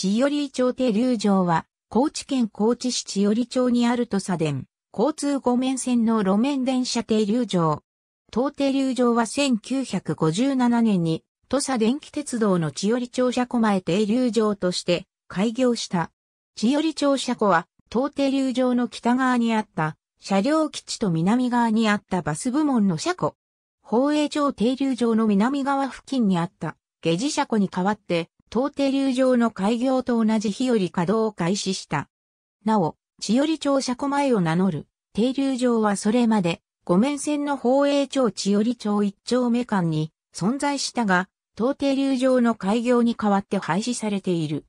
千寄町停留場は、高知県高知市千寄町にある土佐電、交通5面線の路面電車停留場。当停留場は1957年に、土佐電気鉄道の千寄町車庫前停留場として開業した。千寄町車庫は、当停留場の北側にあった車両基地と南側にあったバス部門の車庫。宝永町停留場の南側付近にあった下地車庫に代わって東停留場の開業と同じ日より稼働を開始した。なお、千織町車庫前を名乗る、停留場はそれまで、五面線の宝永町千織町一丁目間に存在したが、東停留場の開業に代わって廃止されている。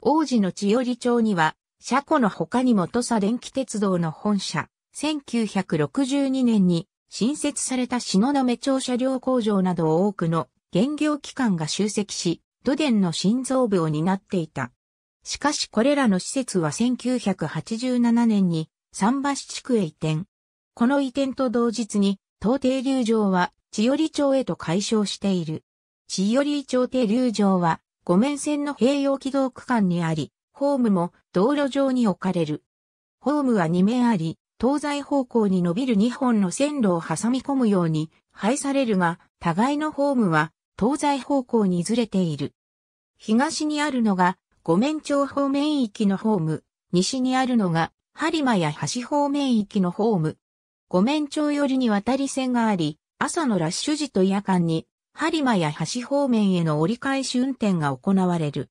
王子の千織町には、車庫の他にも土佐電気鉄道の本社、1962年に新設されたの目町車両工場など多くの原業機関が集積し、都電の心臓部を担っていた。しかしこれらの施設は1987年に桟橋地区へ移転。この移転と同日に、東停留場は千寄町へと解消している。千寄町停留場は、五面線の併用軌道区間にあり、ホームも道路上に置かれる。ホームは2面あり、東西方向に伸びる2本の線路を挟み込むように配されるが、互いのホームは東西方向にずれている。東にあるのが、五面町方面域のホーム、西にあるのが、播磨や橋方面域のホーム。五面町寄りに渡り線があり、朝のラッシュ時と夜間に、播磨や橋方面への折り返し運転が行われる。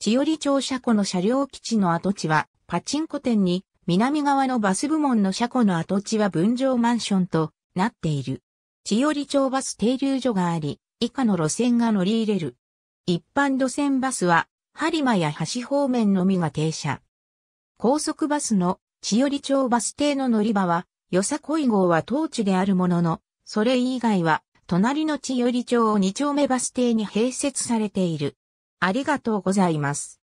千寄町車庫の車両基地の跡地は、パチンコ店に、南側のバス部門の車庫の跡地は分譲マンションとなっている。千寄町バス停留所があり、以下の路線が乗り入れる。一般路線バスは、播磨や橋方面のみが停車。高速バスの千寄町バス停の乗り場は、よさこい号は当地であるものの、それ以外は、隣の千寄町を2丁目バス停に併設されている。ありがとうございます。